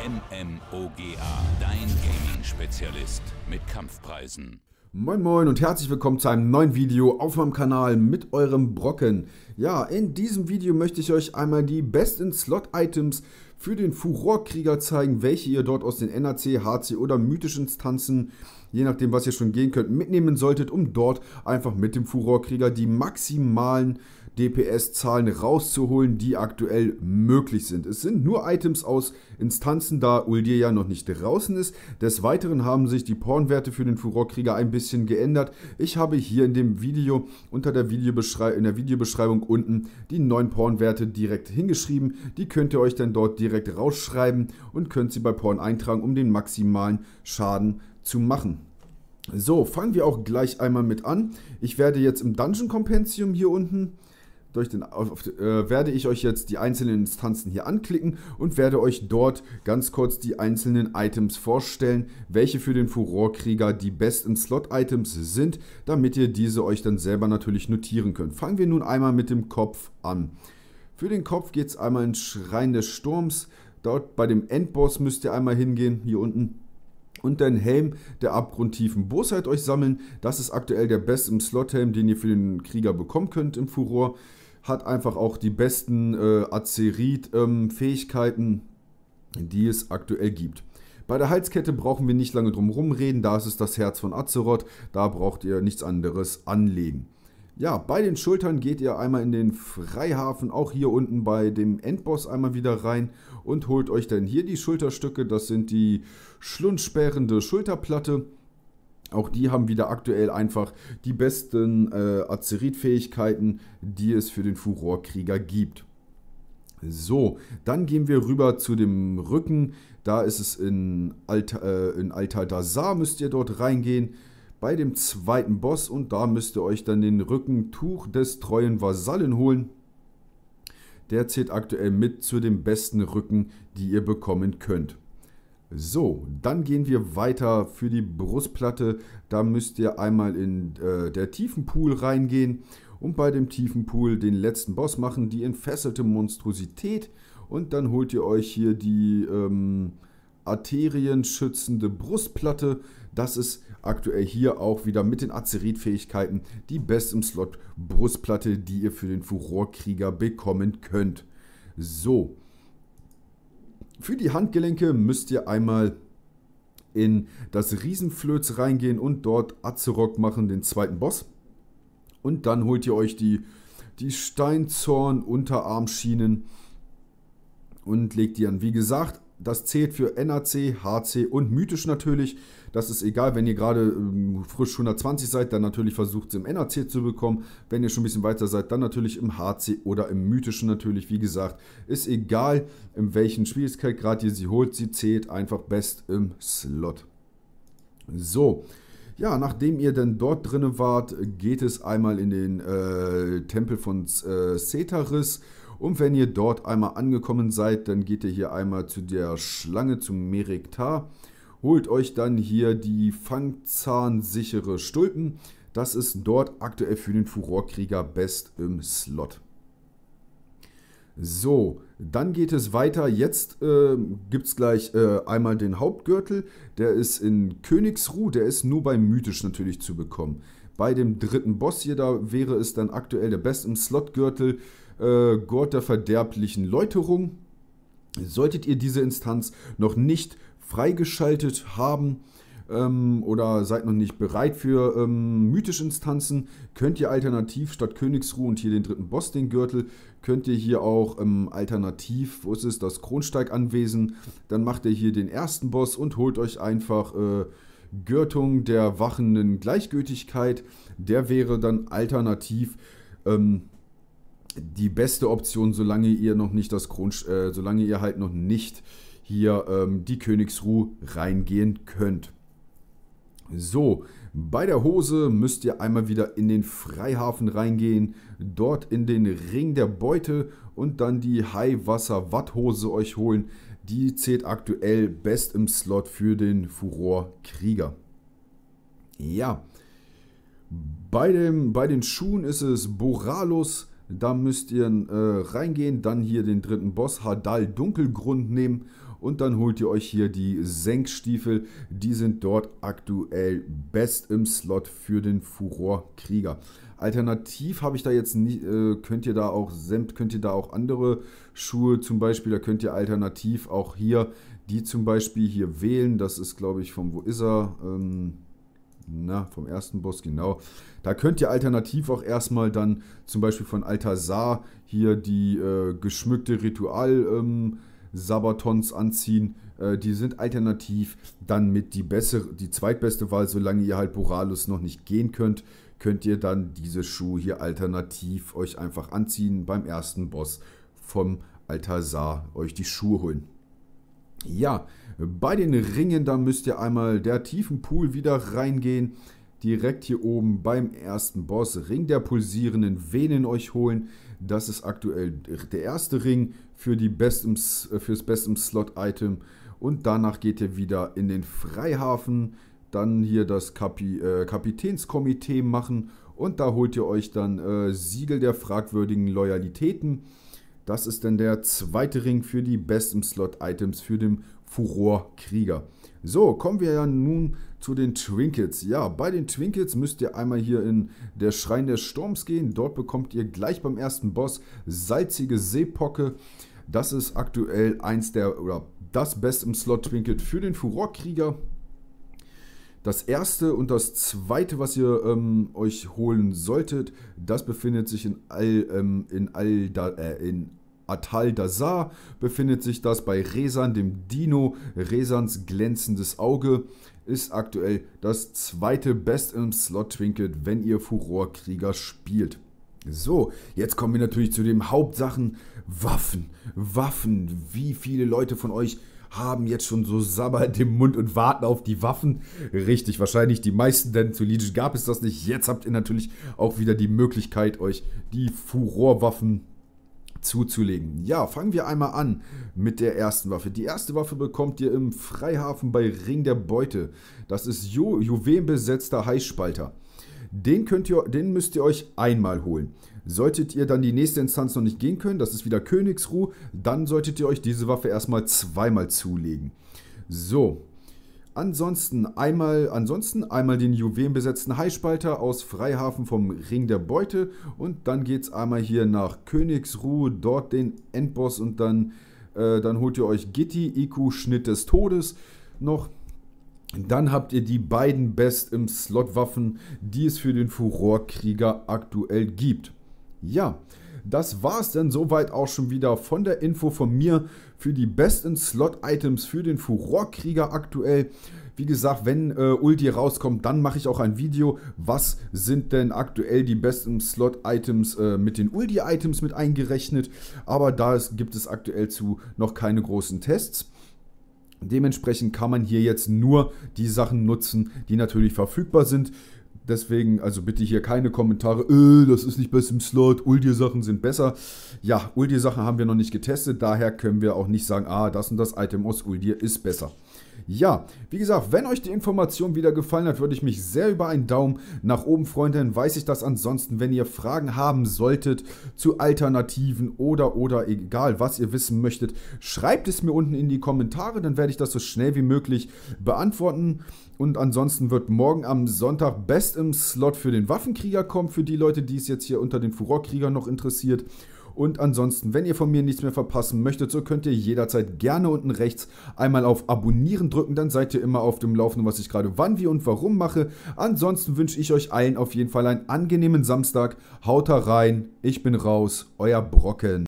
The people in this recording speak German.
MMOGA, dein Gaming-Spezialist mit Kampfpreisen. Moin moin und herzlich willkommen zu einem neuen Video auf meinem Kanal mit eurem Brocken. Ja, in diesem Video möchte ich euch einmal die besten slot items für den furor zeigen, welche ihr dort aus den NAC, HC oder mythischen Instanzen, je nachdem was ihr schon gehen könnt, mitnehmen solltet, um dort einfach mit dem furor die maximalen DPS-Zahlen rauszuholen, die aktuell möglich sind. Es sind nur Items aus Instanzen, da Uldir ja noch nicht draußen ist. Des Weiteren haben sich die Pornwerte für den Furorkrieger ein bisschen geändert. Ich habe hier in dem Video unter der, Videobeschrei in der Videobeschreibung unten die neuen Pornwerte direkt hingeschrieben. Die könnt ihr euch dann dort direkt rausschreiben und könnt sie bei Porn eintragen, um den maximalen Schaden zu machen. So, fangen wir auch gleich einmal mit an. Ich werde jetzt im Dungeon Compendium hier unten durch den, auf, äh, werde ich euch jetzt die einzelnen Instanzen hier anklicken und werde euch dort ganz kurz die einzelnen Items vorstellen, welche für den Furorkrieger die besten Slot-Items sind, damit ihr diese euch dann selber natürlich notieren könnt. Fangen wir nun einmal mit dem Kopf an. Für den Kopf geht es einmal ins Schrein des Sturms. Dort bei dem Endboss müsst ihr einmal hingehen, hier unten und den Helm der abgrundtiefen Bosheit euch sammeln. Das ist aktuell der best im Slot-Helm, den ihr für den Krieger bekommen könnt im Furor hat einfach auch die besten äh, Acerit-Fähigkeiten, ähm, die es aktuell gibt. Bei der Halskette brauchen wir nicht lange drum rumreden, da ist es das Herz von Azeroth, da braucht ihr nichts anderes anlegen. Ja, bei den Schultern geht ihr einmal in den Freihafen, auch hier unten bei dem Endboss einmal wieder rein und holt euch dann hier die Schulterstücke, das sind die schlundsperrende Schulterplatte auch die haben wieder aktuell einfach die besten äh, Azerit-Fähigkeiten, die es für den Furorkrieger gibt. So, dann gehen wir rüber zu dem Rücken. Da ist es in Alta, äh, in Alta Dazar, müsst ihr dort reingehen. Bei dem zweiten Boss und da müsst ihr euch dann den Rückentuch des treuen Vasallen holen. Der zählt aktuell mit zu den besten Rücken, die ihr bekommen könnt. So, dann gehen wir weiter für die Brustplatte. Da müsst ihr einmal in äh, der tiefen reingehen und bei dem Tiefenpool den letzten Boss machen, die entfesselte Monstrosität. Und dann holt ihr euch hier die ähm, arterienschützende Brustplatte. Das ist aktuell hier auch wieder mit den Azerit-Fähigkeiten die best im Slot Brustplatte, die ihr für den Furorkrieger bekommen könnt. So, für die Handgelenke müsst ihr einmal in das Riesenflöz reingehen und dort Azerok machen, den zweiten Boss. Und dann holt ihr euch die, die Steinzorn-Unterarmschienen und legt die an. Wie gesagt, das zählt für NAC, HC und mythisch natürlich. Das ist egal, wenn ihr gerade ähm, frisch 120 seid, dann natürlich versucht es im NAC zu bekommen. Wenn ihr schon ein bisschen weiter seid, dann natürlich im HC oder im mythischen natürlich. Wie gesagt, ist egal, in welchen Schwierigkeitsgrad ihr sie holt. Sie zählt einfach best im Slot. So, ja, nachdem ihr dann dort drinnen wart, geht es einmal in den äh, Tempel von äh, Cetaris. Und wenn ihr dort einmal angekommen seid, dann geht ihr hier einmal zu der Schlange zum Merektar. Holt euch dann hier die fangzahnsichere Stulpen. Das ist dort aktuell für den Furorkrieger best im Slot. So, dann geht es weiter. Jetzt äh, gibt es gleich äh, einmal den Hauptgürtel. Der ist in Königsruh. Der ist nur bei Mythisch natürlich zu bekommen. Bei dem dritten Boss hier, da wäre es dann aktuell der Best im Slot-Gürtel äh, Gott der verderblichen Läuterung. Solltet ihr diese Instanz noch nicht freigeschaltet haben, ähm, oder seid noch nicht bereit für ähm, mythische Instanzen, könnt ihr alternativ statt Königsruhe und hier den dritten Boss, den Gürtel, könnt ihr hier auch ähm, alternativ, wo ist es, das Kronsteig Kronsteiganwesen, dann macht ihr hier den ersten Boss und holt euch einfach äh, Görtung der wachenden Gleichgültigkeit. Der wäre dann alternativ ähm, die beste Option, solange ihr noch nicht das Kron, äh, solange ihr halt noch nicht hier ähm, die Königsruhe reingehen könnt. So, bei der Hose müsst ihr einmal wieder in den Freihafen reingehen, dort in den Ring der Beute und dann die Highwasser-Watthose euch holen. Die zählt aktuell best im Slot für den Furor Krieger. Ja, bei, dem, bei den Schuhen ist es Boralus, da müsst ihr äh, reingehen, dann hier den dritten Boss, Hadal Dunkelgrund nehmen und dann holt ihr euch hier die Senkstiefel. Die sind dort aktuell best im Slot für den Furor-Krieger. Alternativ habe ich da jetzt nicht, äh, könnt ihr da auch Semt, könnt ihr da auch andere Schuhe zum Beispiel, da könnt ihr alternativ auch hier die zum Beispiel hier wählen. Das ist, glaube ich, vom, wo ist er? Ähm, na, ne, vom ersten Boss, genau. Da könnt ihr alternativ auch erstmal dann zum Beispiel von Altasar hier die äh, geschmückte Ritual. Ähm, Sabatons anziehen. Äh, die sind alternativ dann mit die bessere, die zweitbeste Wahl, solange ihr halt Boralus noch nicht gehen könnt, könnt ihr dann diese Schuhe hier alternativ euch einfach anziehen beim ersten Boss vom Altasar euch die Schuhe holen. Ja, bei den Ringen, da müsst ihr einmal der tiefen Pool wieder reingehen. Direkt hier oben beim ersten Boss. Ring der pulsierenden Venen euch holen. Das ist aktuell der erste Ring für die Best im, äh, fürs Best im Slot Item. Und danach geht ihr wieder in den Freihafen. Dann hier das Kapi, äh, Kapitänskomitee machen. Und da holt ihr euch dann äh, Siegel der fragwürdigen Loyalitäten. Das ist dann der zweite Ring für die besten Slot-Items für den Furor-Krieger. So, kommen wir ja nun zu den Twinkets. Ja, bei den Twinkets müsst ihr einmal hier in der Schrein des Sturms gehen. Dort bekommt ihr gleich beim ersten Boss salzige Seepocke. Das ist aktuell eins der, oder das Best im Slot Trinket für den Furorkrieger. Das erste und das zweite, was ihr ähm, euch holen solltet, das befindet sich in all ähm, in Al, da, äh, in Atal Dazar befindet sich das, bei Resan, dem Dino. Resans glänzendes Auge ist aktuell das zweite Best im Slot Twinket, wenn ihr Furorkrieger spielt. So, jetzt kommen wir natürlich zu den Hauptsachen Waffen. Waffen. Wie viele Leute von euch haben jetzt schon so sabbernd im Mund und warten auf die Waffen. Richtig, wahrscheinlich die meisten, denn zu Legion gab es das nicht. Jetzt habt ihr natürlich auch wieder die Möglichkeit, euch die Furorwaffen zuzulegen. Ja, fangen wir einmal an mit der ersten Waffe. Die erste Waffe bekommt ihr im Freihafen bei Ring der Beute. Das ist Ju juwelenbesetzter Heißspalter. Den, könnt ihr, den müsst ihr euch einmal holen. Solltet ihr dann die nächste Instanz noch nicht gehen können, das ist wieder Königsruhe, dann solltet ihr euch diese Waffe erstmal zweimal zulegen. So, Ansonsten einmal, ansonsten einmal den juwelenbesetzten Heispalter aus Freihafen vom Ring der Beute und dann geht es einmal hier nach Königsruhe, dort den Endboss und dann, äh, dann holt ihr euch Gitti, IQ, Schnitt des Todes noch. Dann habt ihr die beiden Best im Slot Waffen, die es für den Furorkrieger aktuell gibt. Ja, das war es denn soweit auch schon wieder von der Info von mir für die besten Slot-Items für den Furorkrieger aktuell. Wie gesagt, wenn äh, Ulti rauskommt, dann mache ich auch ein Video. Was sind denn aktuell die besten Slot-Items äh, mit den Ulti-Items mit eingerechnet? Aber da ist, gibt es aktuell zu noch keine großen Tests. Dementsprechend kann man hier jetzt nur die Sachen nutzen, die natürlich verfügbar sind. Deswegen, also bitte hier keine Kommentare, äh, das ist nicht besser im Slot, Uldir-Sachen sind besser. Ja, Uldir-Sachen haben wir noch nicht getestet, daher können wir auch nicht sagen, ah, das und das Item aus Uldir ist besser. Ja, wie gesagt, wenn euch die Information wieder gefallen hat, würde ich mich sehr über einen Daumen nach oben freuen, denn weiß ich das ansonsten, wenn ihr Fragen haben solltet zu Alternativen oder oder egal, was ihr wissen möchtet, schreibt es mir unten in die Kommentare, dann werde ich das so schnell wie möglich beantworten. Und ansonsten wird morgen am Sonntag Best im Slot für den Waffenkrieger kommen, für die Leute, die es jetzt hier unter den Furorkrieger noch interessiert. Und ansonsten, wenn ihr von mir nichts mehr verpassen möchtet, so könnt ihr jederzeit gerne unten rechts einmal auf Abonnieren drücken, dann seid ihr immer auf dem Laufenden, was ich gerade wann, wie und warum mache. Ansonsten wünsche ich euch allen auf jeden Fall einen angenehmen Samstag. Haut da rein, ich bin raus, euer Brocken.